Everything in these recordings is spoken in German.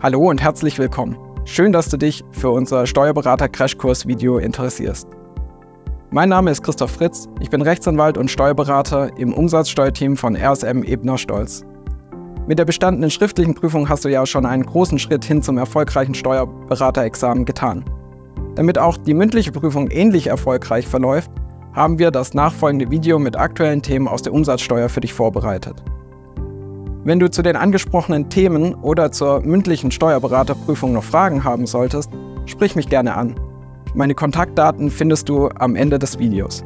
Hallo und herzlich willkommen. Schön, dass du dich für unser Steuerberater Crashkurs Video interessierst. Mein Name ist Christoph Fritz, ich bin Rechtsanwalt und Steuerberater im Umsatzsteuerteam von RSM Ebner Stolz. Mit der bestandenen schriftlichen Prüfung hast du ja schon einen großen Schritt hin zum erfolgreichen Steuerberaterexamen getan. Damit auch die mündliche Prüfung ähnlich erfolgreich verläuft, haben wir das nachfolgende Video mit aktuellen Themen aus der Umsatzsteuer für dich vorbereitet. Wenn du zu den angesprochenen Themen oder zur mündlichen Steuerberaterprüfung noch Fragen haben solltest, sprich mich gerne an. Meine Kontaktdaten findest du am Ende des Videos.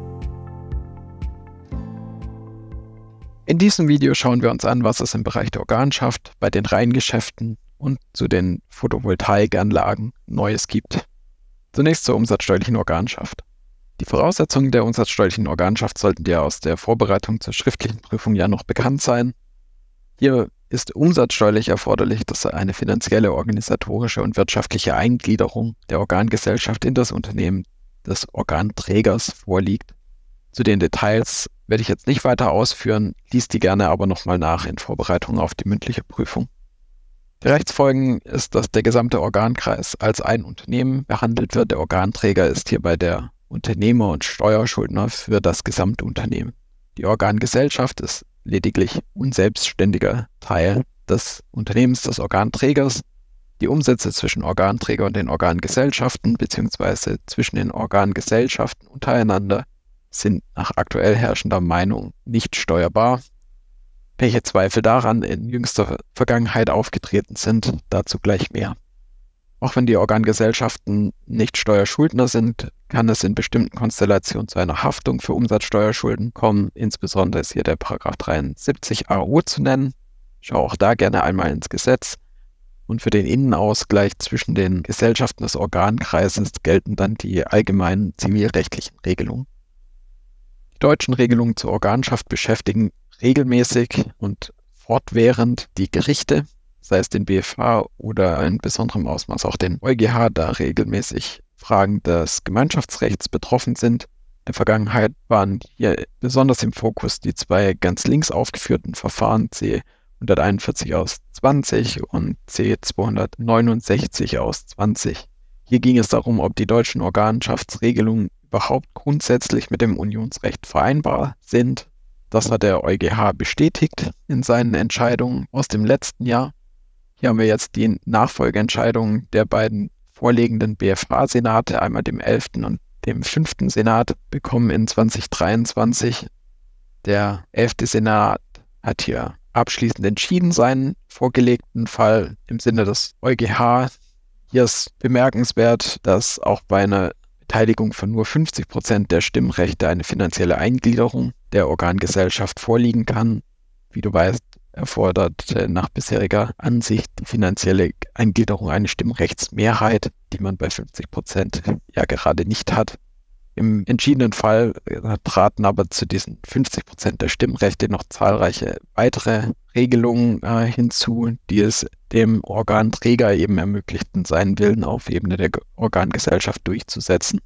In diesem Video schauen wir uns an, was es im Bereich der Organschaft, bei den Reingeschäften und zu den Photovoltaikanlagen Neues gibt. Zunächst zur umsatzsteuerlichen Organschaft. Die Voraussetzungen der umsatzsteuerlichen Organschaft sollten dir aus der Vorbereitung zur schriftlichen Prüfung ja noch bekannt sein. Hier ist umsatzsteuerlich erforderlich, dass eine finanzielle, organisatorische und wirtschaftliche Eingliederung der Organgesellschaft in das Unternehmen des Organträgers vorliegt. Zu den Details werde ich jetzt nicht weiter ausführen, liest die gerne aber nochmal nach in Vorbereitung auf die mündliche Prüfung. Die Rechtsfolgen ist, dass der gesamte Organkreis als ein Unternehmen behandelt wird. Der Organträger ist hierbei der Unternehmer und Steuerschuldner für das Gesamtunternehmen. Die Organgesellschaft ist lediglich unselbstständiger Teil des Unternehmens, des Organträgers. Die Umsätze zwischen Organträger und den Organgesellschaften bzw. zwischen den Organgesellschaften untereinander sind nach aktuell herrschender Meinung nicht steuerbar. Welche Zweifel daran in jüngster Vergangenheit aufgetreten sind, dazu gleich mehr. Auch wenn die Organgesellschaften nicht Steuerschuldner sind, kann es in bestimmten Konstellationen zu einer Haftung für Umsatzsteuerschulden kommen. Insbesondere ist hier der Paragraph 73 AO zu nennen. Schau auch da gerne einmal ins Gesetz. Und für den Innenausgleich zwischen den Gesellschaften des Organkreises gelten dann die allgemeinen zivilrechtlichen Regelungen. Die deutschen Regelungen zur Organschaft beschäftigen regelmäßig und fortwährend die Gerichte, sei es den BFH oder in besonderem Ausmaß auch den EuGH, da regelmäßig Fragen des Gemeinschaftsrechts betroffen sind. In der Vergangenheit waren hier äh, besonders im Fokus die zwei ganz links aufgeführten Verfahren C 141 aus 20 und C 269 aus 20. Hier ging es darum, ob die deutschen Organschaftsregelungen überhaupt grundsätzlich mit dem Unionsrecht vereinbar sind. Das hat der EuGH bestätigt in seinen Entscheidungen aus dem letzten Jahr. Hier haben wir jetzt die Nachfolgeentscheidungen der beiden vorliegenden BFH-Senate, einmal dem 11. und dem 5. Senat, bekommen in 2023. Der 11. Senat hat hier abschließend entschieden seinen vorgelegten Fall im Sinne des EuGH. Hier ist bemerkenswert, dass auch bei einer Beteiligung von nur 50 Prozent der Stimmrechte eine finanzielle Eingliederung der Organgesellschaft vorliegen kann. Wie du weißt, erfordert äh, nach bisheriger Ansicht die finanzielle Eingliederung eine Stimmrechtsmehrheit, die man bei 50 Prozent ja gerade nicht hat. Im entschiedenen Fall äh, traten aber zu diesen 50 Prozent der Stimmrechte noch zahlreiche weitere Regelungen äh, hinzu, die es dem Organträger eben ermöglichten, seinen Willen auf Ebene der Organgesellschaft durchzusetzen.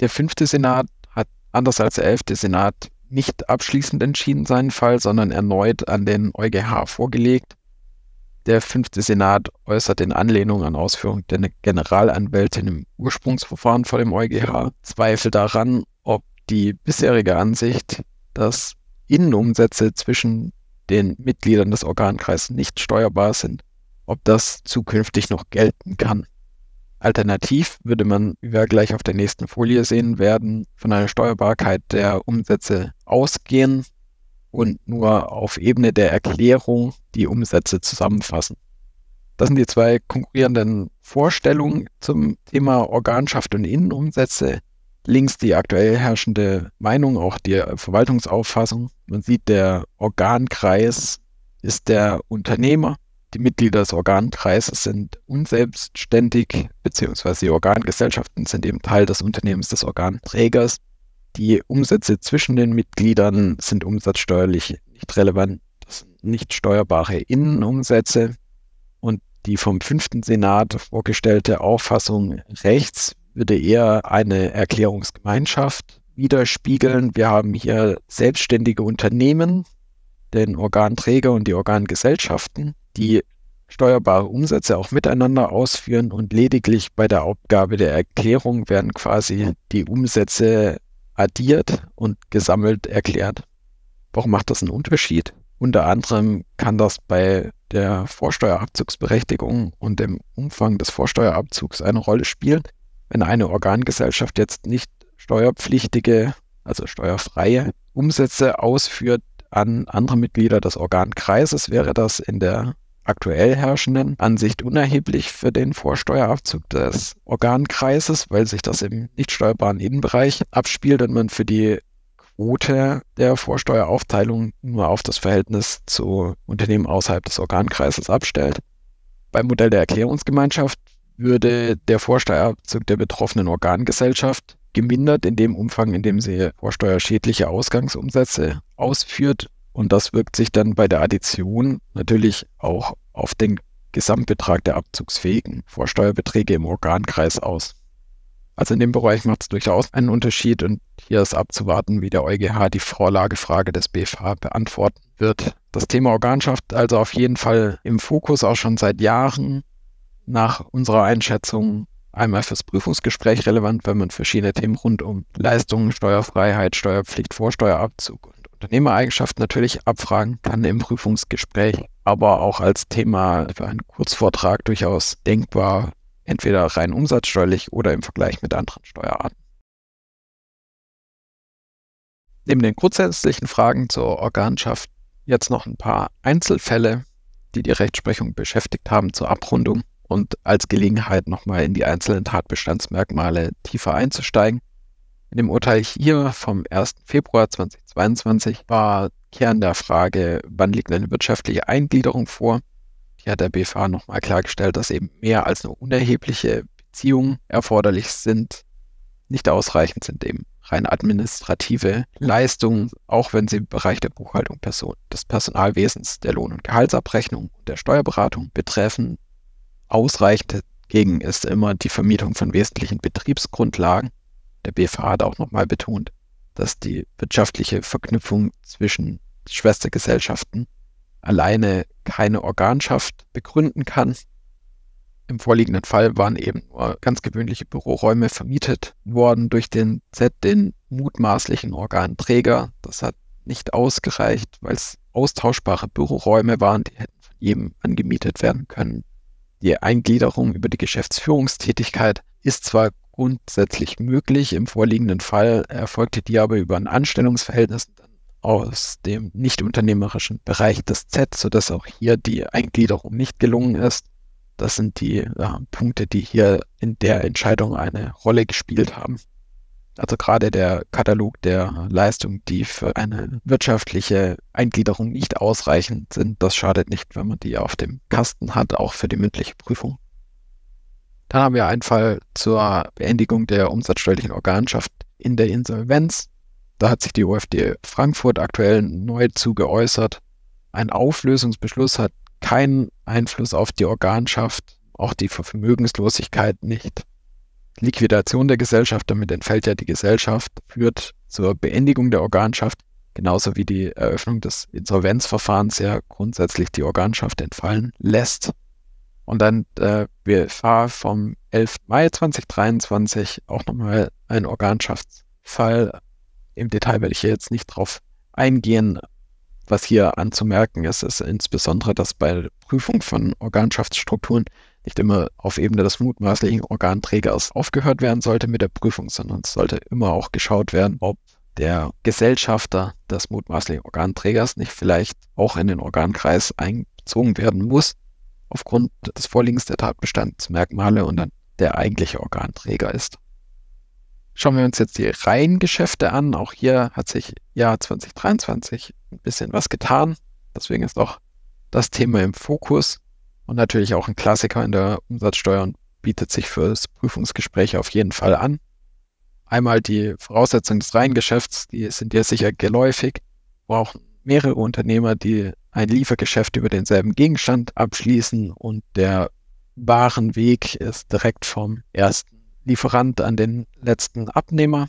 Der fünfte Senat hat anders als der elfte Senat nicht abschließend entschieden, seinen Fall, sondern erneut an den EuGH vorgelegt. Der fünfte Senat äußert in Anlehnung an Ausführung der Generalanwältin im Ursprungsverfahren vor dem EuGH Zweifel daran, ob die bisherige Ansicht, dass Innenumsätze zwischen den Mitgliedern des Organkreises nicht steuerbar sind, ob das zukünftig noch gelten kann. Alternativ würde man, wie wir gleich auf der nächsten Folie sehen werden, von einer Steuerbarkeit der Umsätze ausgehen und nur auf Ebene der Erklärung die Umsätze zusammenfassen. Das sind die zwei konkurrierenden Vorstellungen zum Thema Organschaft und Innenumsätze. Links die aktuell herrschende Meinung, auch die Verwaltungsauffassung. Man sieht, der Organkreis ist der Unternehmer die Mitglieder des Organkreises sind unselbstständig, beziehungsweise die Organgesellschaften sind eben Teil des Unternehmens des Organträgers. Die Umsätze zwischen den Mitgliedern sind umsatzsteuerlich nicht relevant. Das sind nicht steuerbare Innenumsätze. Und die vom fünften Senat vorgestellte Auffassung rechts würde eher eine Erklärungsgemeinschaft widerspiegeln. Wir haben hier selbstständige Unternehmen, den Organträger und die Organgesellschaften die steuerbare Umsätze auch miteinander ausführen und lediglich bei der Abgabe der Erklärung werden quasi die Umsätze addiert und gesammelt erklärt. Warum macht das einen Unterschied? Unter anderem kann das bei der Vorsteuerabzugsberechtigung und dem Umfang des Vorsteuerabzugs eine Rolle spielen. Wenn eine Organgesellschaft jetzt nicht steuerpflichtige, also steuerfreie Umsätze ausführt an andere Mitglieder des Organkreises, wäre das in der aktuell herrschenden Ansicht unerheblich für den Vorsteuerabzug des Organkreises, weil sich das im nicht steuerbaren Innenbereich abspielt und man für die Quote der Vorsteueraufteilung nur auf das Verhältnis zu Unternehmen außerhalb des Organkreises abstellt. Beim Modell der Erklärungsgemeinschaft würde der Vorsteuerabzug der betroffenen Organgesellschaft gemindert in dem Umfang, in dem sie vorsteuerschädliche Ausgangsumsätze ausführt und das wirkt sich dann bei der Addition natürlich auch auf den Gesamtbetrag der abzugsfähigen Vorsteuerbeträge im Organkreis aus. Also in dem Bereich macht es durchaus einen Unterschied und hier ist abzuwarten, wie der EuGH die Vorlagefrage des BFH beantworten wird. Das Thema Organschaft also auf jeden Fall im Fokus auch schon seit Jahren nach unserer Einschätzung einmal fürs Prüfungsgespräch relevant, wenn man verschiedene Themen rund um Leistungen, Steuerfreiheit, Steuerpflicht, Vorsteuerabzug und Unternehmereigenschaften natürlich abfragen kann im Prüfungsgespräch, aber auch als Thema für einen Kurzvortrag durchaus denkbar, entweder rein umsatzsteuerlich oder im Vergleich mit anderen Steuerarten. Neben den grundsätzlichen Fragen zur Organschaft jetzt noch ein paar Einzelfälle, die die Rechtsprechung beschäftigt haben zur Abrundung und als Gelegenheit nochmal in die einzelnen Tatbestandsmerkmale tiefer einzusteigen in dem Urteil hier vom 1. Februar 2022 war Kern der Frage, wann liegt eine wirtschaftliche Eingliederung vor. Hier hat der BFH nochmal klargestellt, dass eben mehr als nur unerhebliche Beziehungen erforderlich sind. Nicht ausreichend sind eben rein administrative Leistungen, auch wenn sie im Bereich der Buchhaltung des Personalwesens, der Lohn- und Gehaltsabrechnung und der Steuerberatung betreffen. Ausreichend dagegen ist immer die Vermietung von wesentlichen Betriebsgrundlagen der BFH hat auch nochmal betont, dass die wirtschaftliche Verknüpfung zwischen Schwestergesellschaften alleine keine Organschaft begründen kann. Im vorliegenden Fall waren eben nur ganz gewöhnliche Büroräume vermietet worden durch den Z, den mutmaßlichen Organträger. Das hat nicht ausgereicht, weil es austauschbare Büroräume waren, die hätten von jedem angemietet werden können. Die Eingliederung über die Geschäftsführungstätigkeit ist zwar grundsätzlich möglich. Im vorliegenden Fall erfolgte die aber über ein Anstellungsverhältnis aus dem nicht unternehmerischen Bereich des Z, sodass auch hier die Eingliederung nicht gelungen ist. Das sind die äh, Punkte, die hier in der Entscheidung eine Rolle gespielt haben. Also gerade der Katalog der Leistungen, die für eine wirtschaftliche Eingliederung nicht ausreichend sind, das schadet nicht, wenn man die auf dem Kasten hat, auch für die mündliche Prüfung. Dann haben wir einen Fall zur Beendigung der umsatzsteuerlichen Organschaft in der Insolvenz. Da hat sich die OFD Frankfurt aktuell neu zu geäußert. Ein Auflösungsbeschluss hat keinen Einfluss auf die Organschaft, auch die Vermögenslosigkeit nicht. Liquidation der Gesellschaft, damit entfällt ja die Gesellschaft, führt zur Beendigung der Organschaft, genauso wie die Eröffnung des Insolvenzverfahrens ja grundsätzlich die Organschaft entfallen lässt. Und dann, äh, wir fahren vom 11. Mai 2023 auch nochmal einen Organschaftsfall. Im Detail werde ich hier jetzt nicht drauf eingehen. Was hier anzumerken ist, ist insbesondere, dass bei der Prüfung von Organschaftsstrukturen nicht immer auf Ebene des mutmaßlichen Organträgers aufgehört werden sollte mit der Prüfung, sondern es sollte immer auch geschaut werden, ob der Gesellschafter des mutmaßlichen Organträgers nicht vielleicht auch in den Organkreis eingezogen werden muss aufgrund des Vorliegens der Tatbestandsmerkmale und dann der eigentliche Organträger ist. Schauen wir uns jetzt die Reihengeschäfte an. Auch hier hat sich Jahr 2023 ein bisschen was getan. Deswegen ist auch das Thema im Fokus und natürlich auch ein Klassiker in der Umsatzsteuer und bietet sich für das Prüfungsgespräch auf jeden Fall an. Einmal die Voraussetzungen des Reihengeschäfts, die sind ja sicher geläufig, brauchen mehrere Unternehmer, die ein Liefergeschäft über denselben Gegenstand abschließen und der Warenweg ist direkt vom ersten Lieferant an den letzten Abnehmer.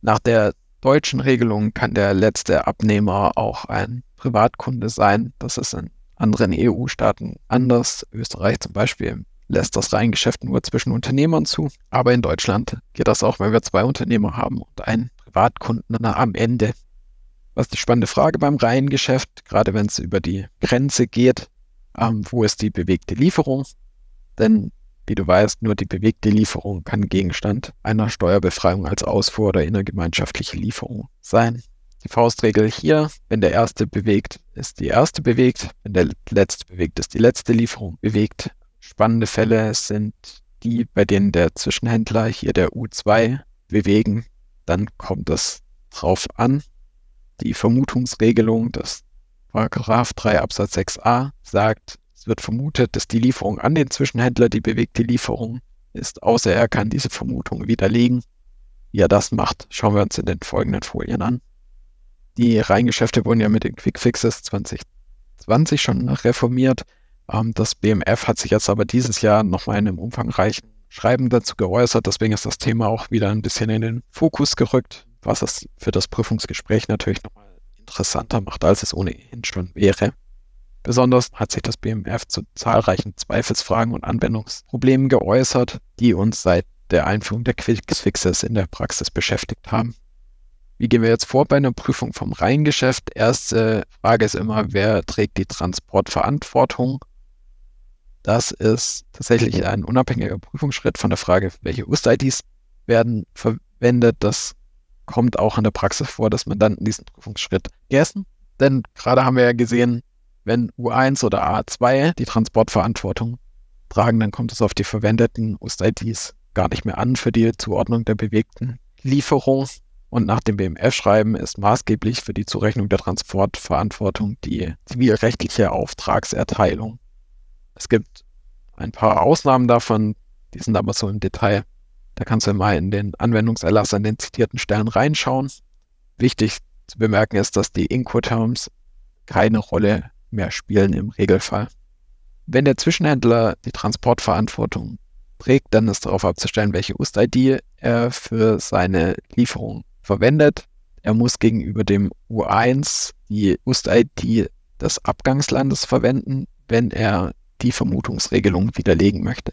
Nach der deutschen Regelung kann der letzte Abnehmer auch ein Privatkunde sein. Das ist in anderen EU-Staaten anders. Österreich zum Beispiel lässt das Reingeschäft nur zwischen Unternehmern zu. Aber in Deutschland geht das auch, wenn wir zwei Unternehmer haben und einen Privatkunden am Ende was die spannende Frage beim Reihengeschäft, gerade wenn es über die Grenze geht, ähm, wo ist die bewegte Lieferung? Denn wie du weißt, nur die bewegte Lieferung kann Gegenstand einer Steuerbefreiung als Ausfuhr oder innergemeinschaftliche Lieferung sein. Die Faustregel hier, wenn der erste bewegt, ist die erste bewegt, wenn der letzte bewegt, ist die letzte Lieferung bewegt. Spannende Fälle sind die, bei denen der Zwischenhändler hier der U2 bewegen, dann kommt es drauf an, die Vermutungsregelung des Paragraph 3 Absatz 6a sagt, es wird vermutet, dass die Lieferung an den Zwischenhändler die bewegte Lieferung ist, außer er kann diese Vermutung widerlegen. Wie er das macht, schauen wir uns in den folgenden Folien an. Die Reingeschäfte wurden ja mit den Quickfixes 2020 schon reformiert. Ähm, das BMF hat sich jetzt aber dieses Jahr nochmal in einem umfangreichen Schreiben dazu geäußert, deswegen ist das Thema auch wieder ein bisschen in den Fokus gerückt was es für das Prüfungsgespräch natürlich nochmal interessanter macht, als es ohnehin schon wäre. Besonders hat sich das BMF zu zahlreichen Zweifelsfragen und Anwendungsproblemen geäußert, die uns seit der Einführung der Quicksfixes in der Praxis beschäftigt haben. Wie gehen wir jetzt vor bei einer Prüfung vom Reingeschäft? Erste Frage ist immer, wer trägt die Transportverantwortung? Das ist tatsächlich ein unabhängiger Prüfungsschritt von der Frage, welche UST-IDs werden verwendet. Das kommt auch in der Praxis vor, dass man Mandanten diesen Prüfungsschritt gegessen. Denn gerade haben wir ja gesehen, wenn U1 oder A2 die Transportverantwortung tragen, dann kommt es auf die verwendeten UST-IDs gar nicht mehr an für die Zuordnung der bewegten Lieferung. Und nach dem BMF-Schreiben ist maßgeblich für die Zurechnung der Transportverantwortung die zivilrechtliche Auftragserteilung. Es gibt ein paar Ausnahmen davon, die sind aber so im Detail da kannst du mal in den Anwendungserlass an den zitierten Stellen reinschauen. Wichtig zu bemerken ist, dass die Incoterms keine Rolle mehr spielen im Regelfall. Wenn der Zwischenhändler die Transportverantwortung trägt, dann ist darauf abzustellen, welche UST-ID er für seine Lieferung verwendet. Er muss gegenüber dem U1 die UST-ID des Abgangslandes verwenden, wenn er die Vermutungsregelung widerlegen möchte.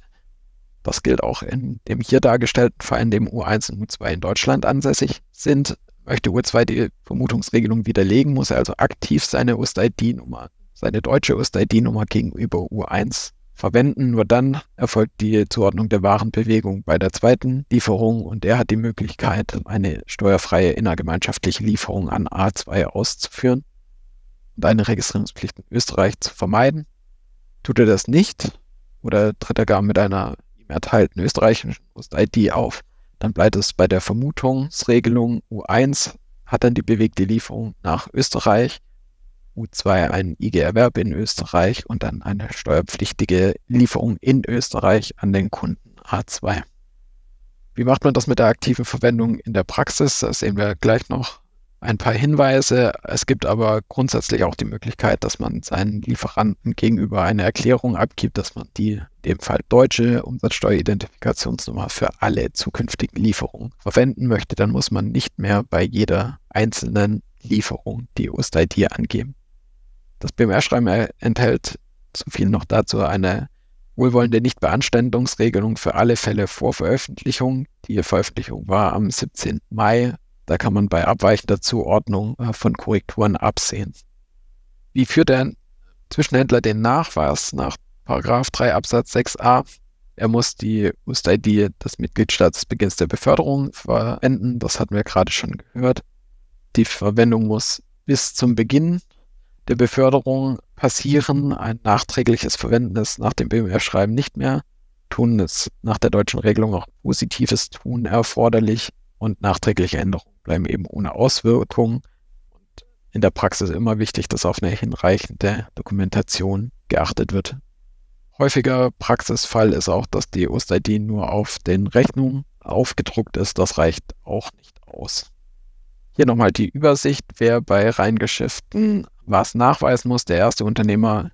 Das gilt auch in dem hier dargestellten Fall, in dem U1 und U2 in Deutschland ansässig sind. Möchte U2 die Vermutungsregelung widerlegen, muss er also aktiv seine USID-Nummer, seine deutsche USID-Nummer gegenüber U1 verwenden. Nur dann erfolgt die Zuordnung der Warenbewegung bei der zweiten Lieferung und er hat die Möglichkeit, eine steuerfreie innergemeinschaftliche Lieferung an A2 auszuführen und eine Registrierungspflicht in Österreich zu vermeiden. Tut er das nicht oder tritt er gar mit einer im erteilten österreichischen Post-ID auf. Dann bleibt es bei der Vermutungsregelung U1 hat dann die bewegte Lieferung nach Österreich, U2 einen IG-Erwerb in Österreich und dann eine steuerpflichtige Lieferung in Österreich an den Kunden A2. Wie macht man das mit der aktiven Verwendung in der Praxis? Das sehen wir gleich noch ein paar Hinweise. Es gibt aber grundsätzlich auch die Möglichkeit, dass man seinen Lieferanten gegenüber eine Erklärung abgibt, dass man die in dem Fall deutsche Umsatzsteueridentifikationsnummer für alle zukünftigen Lieferungen verwenden möchte. Dann muss man nicht mehr bei jeder einzelnen Lieferung die USDID angeben. Das BMR-Schreiben enthält, so viel noch dazu, eine wohlwollende Nichtbeanständungsregelung für alle Fälle vor Veröffentlichung. Die Veröffentlichung war am 17. Mai da kann man bei abweichender Zuordnung äh, von Korrekturen absehen. Wie führt ein Zwischenhändler den Nachweis nach 3 Absatz 6a? Er muss die UST-ID des Mitgliedstaats Beginns der Beförderung verwenden. Das hatten wir gerade schon gehört. Die Verwendung muss bis zum Beginn der Beförderung passieren. Ein nachträgliches Verwenden ist nach dem BMR-Schreiben nicht mehr. Tun ist nach der deutschen Regelung auch positives Tun erforderlich und nachträgliche Änderungen bleiben eben ohne Auswirkungen. Und in der Praxis immer wichtig, dass auf eine hinreichende Dokumentation geachtet wird. Häufiger Praxisfall ist auch, dass die Ost-ID nur auf den Rechnungen aufgedruckt ist. Das reicht auch nicht aus. Hier nochmal die Übersicht, wer bei Reingeschäften was nachweisen muss. Der erste Unternehmer,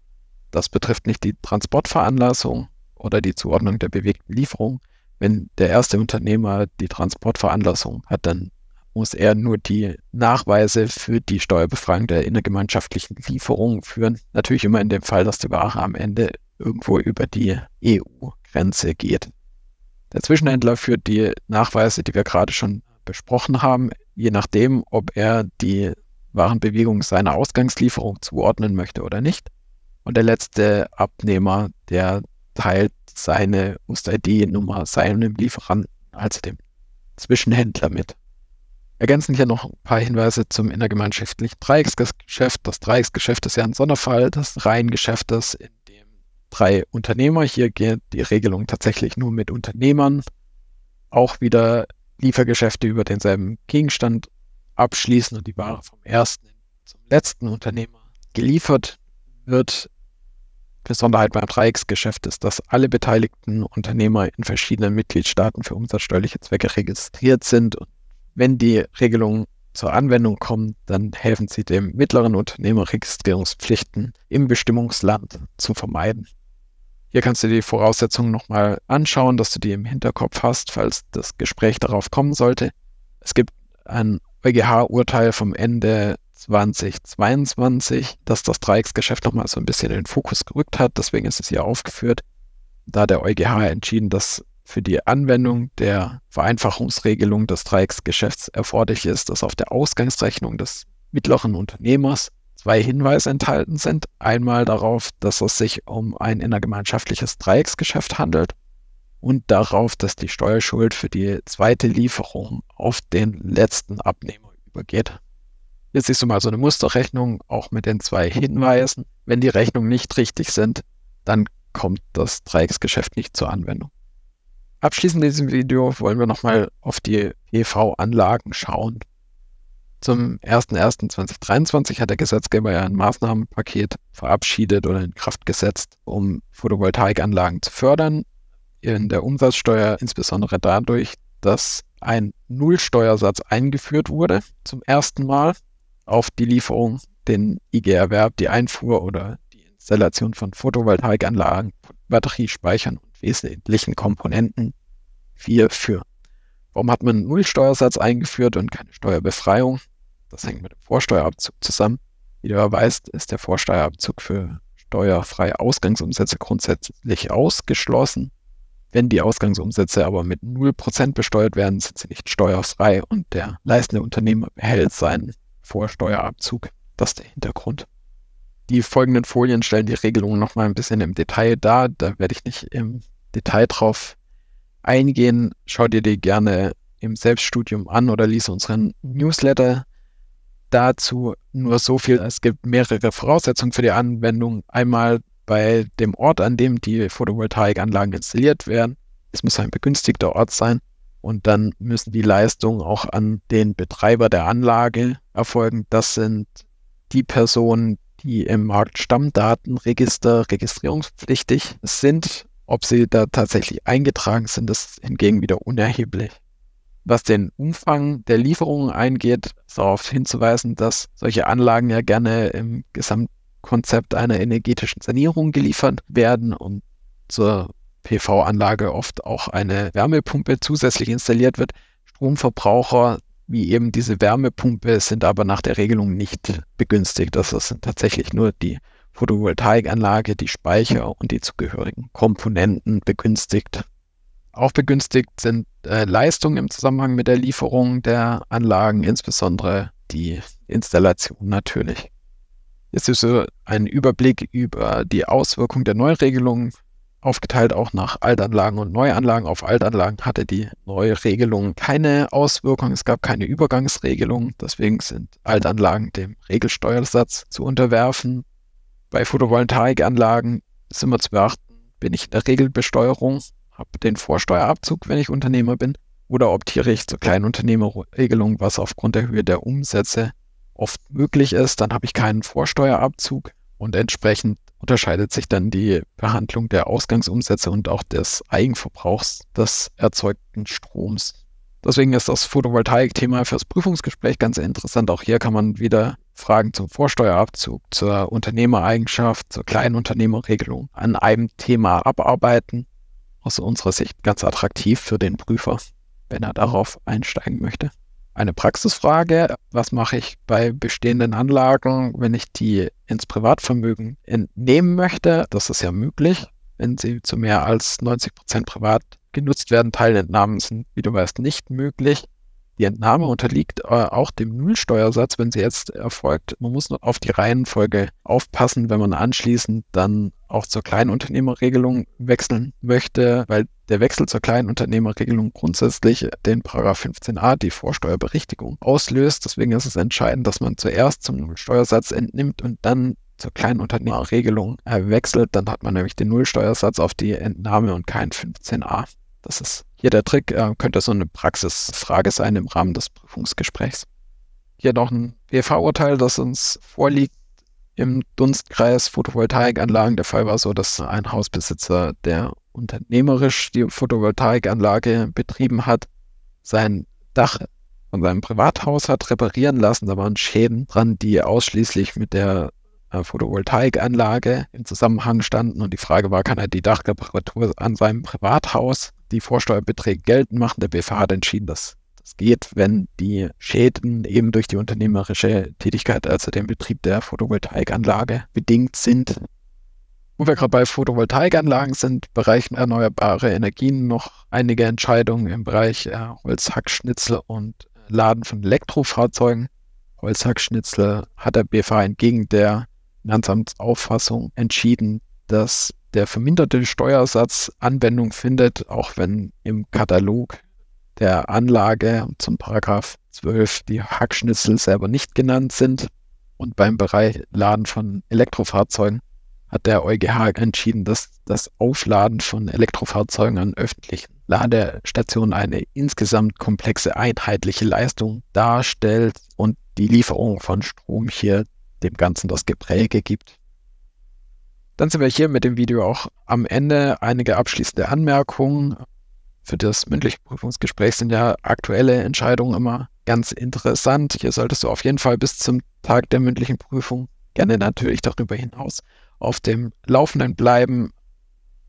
das betrifft nicht die Transportveranlassung oder die Zuordnung der bewegten Lieferung, wenn der erste Unternehmer die Transportveranlassung hat, dann muss er nur die Nachweise für die Steuerbefreiung der innergemeinschaftlichen Lieferungen führen. Natürlich immer in dem Fall, dass die Ware am Ende irgendwo über die EU-Grenze geht. Der Zwischenhändler führt die Nachweise, die wir gerade schon besprochen haben, je nachdem, ob er die Warenbewegung seiner Ausgangslieferung zuordnen möchte oder nicht. Und der letzte Abnehmer, der teilt seine USID-Nummer seinem Lieferanten, also dem Zwischenhändler mit. Ergänzend hier noch ein paar Hinweise zum innergemeinschaftlichen Dreiecksgeschäft. Das Dreiecksgeschäft ist ja ein Sonderfall des reinen Geschäftes, in dem drei Unternehmer, hier geht die Regelung tatsächlich nur mit Unternehmern, auch wieder Liefergeschäfte über denselben Gegenstand abschließen und die Ware vom ersten zum letzten Unternehmer geliefert wird. Besonderheit beim Dreiecksgeschäft ist, dass alle beteiligten Unternehmer in verschiedenen Mitgliedstaaten für umsatzsteuerliche Zwecke registriert sind. Und wenn die Regelungen zur Anwendung kommen, dann helfen sie dem mittleren Unternehmer Registrierungspflichten im Bestimmungsland zu vermeiden. Hier kannst du die Voraussetzungen nochmal anschauen, dass du die im Hinterkopf hast, falls das Gespräch darauf kommen sollte. Es gibt ein EuGH-Urteil vom Ende 2022, dass das Dreiecksgeschäft nochmal so ein bisschen in den Fokus gerückt hat. Deswegen ist es hier aufgeführt. Da der EuGH entschieden, dass für die Anwendung der Vereinfachungsregelung des Dreiecksgeschäfts erforderlich ist, dass auf der Ausgangsrechnung des mittleren Unternehmers zwei Hinweise enthalten sind. Einmal darauf, dass es sich um ein innergemeinschaftliches Dreiecksgeschäft handelt und darauf, dass die Steuerschuld für die zweite Lieferung auf den letzten Abnehmer übergeht. Jetzt siehst du mal so also eine Musterrechnung, auch mit den zwei Hinweisen. Wenn die Rechnungen nicht richtig sind, dann kommt das Dreiecksgeschäft nicht zur Anwendung. Abschließend in diesem Video wollen wir nochmal auf die EV-Anlagen schauen. Zum 01.01.2023 hat der Gesetzgeber ja ein Maßnahmenpaket verabschiedet oder in Kraft gesetzt, um Photovoltaikanlagen zu fördern. In der Umsatzsteuer insbesondere dadurch, dass ein Nullsteuersatz eingeführt wurde zum ersten Mal auf die Lieferung, den IG-Erwerb, die Einfuhr oder die Installation von Photovoltaikanlagen, Batteriespeichern und wesentlichen Komponenten. Vier für. Warum hat man einen Nullsteuersatz eingeführt und keine Steuerbefreiung? Das hängt mit dem Vorsteuerabzug zusammen. Wie du ja weißt, ist der Vorsteuerabzug für steuerfreie Ausgangsumsätze grundsätzlich ausgeschlossen. Wenn die Ausgangsumsätze aber mit 0% besteuert werden, sind sie nicht steuerfrei und der leistende Unternehmer behält seinen Vorsteuerabzug. Das ist der Hintergrund. Die folgenden Folien stellen die Regelungen nochmal ein bisschen im Detail dar. Da werde ich nicht im Detail drauf eingehen. Schau dir die gerne im Selbststudium an oder lies unseren Newsletter dazu. Nur so viel, es gibt mehrere Voraussetzungen für die Anwendung. Einmal bei dem Ort, an dem die Photovoltaikanlagen installiert werden. Es muss ein begünstigter Ort sein. Und dann müssen die Leistungen auch an den Betreiber der Anlage erfolgen. Das sind die Personen, die im Marktstammdatenregister registrierungspflichtig sind. Ob sie da tatsächlich eingetragen sind, ist hingegen wieder unerheblich. Was den Umfang der Lieferungen eingeht, ist darauf hinzuweisen, dass solche Anlagen ja gerne im Gesamtkonzept einer energetischen Sanierung geliefert werden und zur PV-Anlage oft auch eine Wärmepumpe zusätzlich installiert wird. Stromverbraucher wie eben diese Wärmepumpe sind aber nach der Regelung nicht begünstigt. Das also sind tatsächlich nur die Photovoltaikanlage, die Speicher und die zugehörigen Komponenten begünstigt. Auch begünstigt sind äh, Leistungen im Zusammenhang mit der Lieferung der Anlagen, insbesondere die Installation natürlich. Jetzt ist so ein Überblick über die Auswirkungen der Neuregelung aufgeteilt auch nach Altanlagen und Neuanlagen. Auf Altanlagen hatte die neue Regelung keine Auswirkung. Es gab keine Übergangsregelung. Deswegen sind Altanlagen dem Regelsteuersatz zu unterwerfen. Bei Photovoltaikanlagen sind wir zu beachten, bin ich in der Regelbesteuerung, habe den Vorsteuerabzug, wenn ich Unternehmer bin, oder optiere ich zur Kleinunternehmerregelung, was aufgrund der Höhe der Umsätze oft möglich ist. Dann habe ich keinen Vorsteuerabzug und entsprechend unterscheidet sich dann die Behandlung der Ausgangsumsätze und auch des Eigenverbrauchs des erzeugten Stroms. Deswegen ist das Photovoltaik-Thema fürs Prüfungsgespräch ganz interessant. Auch hier kann man wieder Fragen zum Vorsteuerabzug, zur Unternehmereigenschaft, zur Kleinunternehmerregelung an einem Thema abarbeiten. Aus unserer Sicht ganz attraktiv für den Prüfer, wenn er darauf einsteigen möchte eine Praxisfrage. Was mache ich bei bestehenden Anlagen, wenn ich die ins Privatvermögen entnehmen möchte? Das ist ja möglich, wenn sie zu mehr als 90 Prozent privat genutzt werden. Teilentnahmen sind, wie du weißt, nicht möglich. Die Entnahme unterliegt äh, auch dem Nullsteuersatz, wenn sie jetzt erfolgt. Man muss nur auf die Reihenfolge aufpassen, wenn man anschließend dann auch zur Kleinunternehmerregelung wechseln möchte, weil der Wechsel zur Kleinunternehmerregelung grundsätzlich den 15a, die Vorsteuerberichtigung, auslöst. Deswegen ist es entscheidend, dass man zuerst zum Steuersatz entnimmt und dann zur Kleinunternehmerregelung wechselt. Dann hat man nämlich den Nullsteuersatz auf die Entnahme und kein 15a. Das ist hier der Trick, äh, könnte so eine Praxisfrage sein im Rahmen des Prüfungsgesprächs. Hier noch ein BV-Urteil, das uns vorliegt im Dunstkreis Photovoltaikanlagen. Der Fall war so, dass ein Hausbesitzer, der unternehmerisch die Photovoltaikanlage betrieben hat, sein Dach von seinem Privathaus hat reparieren lassen. Da waren Schäden dran, die ausschließlich mit der äh, Photovoltaikanlage im Zusammenhang standen. Und die Frage war, kann er die Dachreparatur an seinem Privathaus, die Vorsteuerbeträge geltend machen? Der BFH hat entschieden, dass das geht, wenn die Schäden eben durch die unternehmerische Tätigkeit, also den Betrieb der Photovoltaikanlage bedingt sind wo wir gerade bei Photovoltaikanlagen sind, Bereichen erneuerbare Energien noch einige Entscheidungen im Bereich äh, Holzhackschnitzel und äh, Laden von Elektrofahrzeugen. Holzhackschnitzel hat der BFH entgegen der Finanzamtsauffassung entschieden, dass der verminderte Steuersatz Anwendung findet, auch wenn im Katalog der Anlage zum Paragraph 12 die Hackschnitzel selber nicht genannt sind. Und beim Bereich Laden von Elektrofahrzeugen hat der EuGH entschieden, dass das Aufladen von Elektrofahrzeugen an öffentlichen Ladestationen eine insgesamt komplexe einheitliche Leistung darstellt und die Lieferung von Strom hier dem Ganzen das Gepräge gibt. Dann sind wir hier mit dem Video auch am Ende. Einige abschließende Anmerkungen. Für das mündliche Prüfungsgespräch sind ja aktuelle Entscheidungen immer ganz interessant. Hier solltest du auf jeden Fall bis zum Tag der mündlichen Prüfung, gerne natürlich darüber hinaus, auf dem Laufenden bleiben.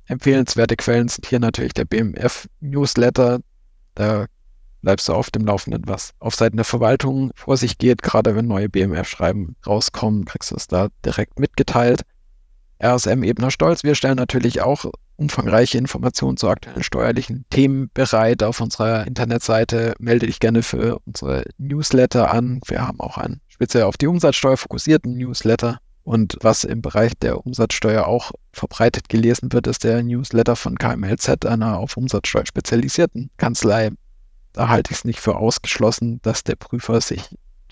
Empfehlenswerte Quellen sind hier natürlich der BMF-Newsletter. Da bleibst du auf dem Laufenden, was auf Seiten der Verwaltung vor sich geht. Gerade wenn neue BMF-Schreiben rauskommen, kriegst du es da direkt mitgeteilt. RSM Ebner Stolz. Wir stellen natürlich auch umfangreiche Informationen zu aktuellen steuerlichen Themen bereit auf unserer Internetseite. Melde dich gerne für unsere Newsletter an. Wir haben auch einen speziell auf die Umsatzsteuer fokussierten Newsletter. Und was im Bereich der Umsatzsteuer auch verbreitet gelesen wird, ist der Newsletter von KMLZ, einer auf Umsatzsteuer spezialisierten Kanzlei. Da halte ich es nicht für ausgeschlossen, dass der Prüfer sich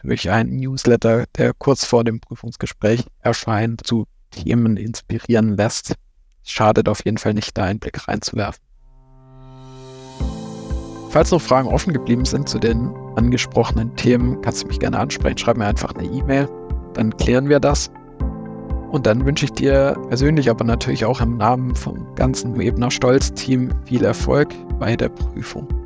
durch einen Newsletter, der kurz vor dem Prüfungsgespräch erscheint, zu Themen inspirieren lässt. Schadet auf jeden Fall nicht, da einen Blick reinzuwerfen. Falls noch Fragen offen geblieben sind zu den angesprochenen Themen, kannst du mich gerne ansprechen. Schreib mir einfach eine E-Mail, dann klären wir das. Und dann wünsche ich dir persönlich, aber natürlich auch im Namen vom ganzen Webner Stolz-Team viel Erfolg bei der Prüfung.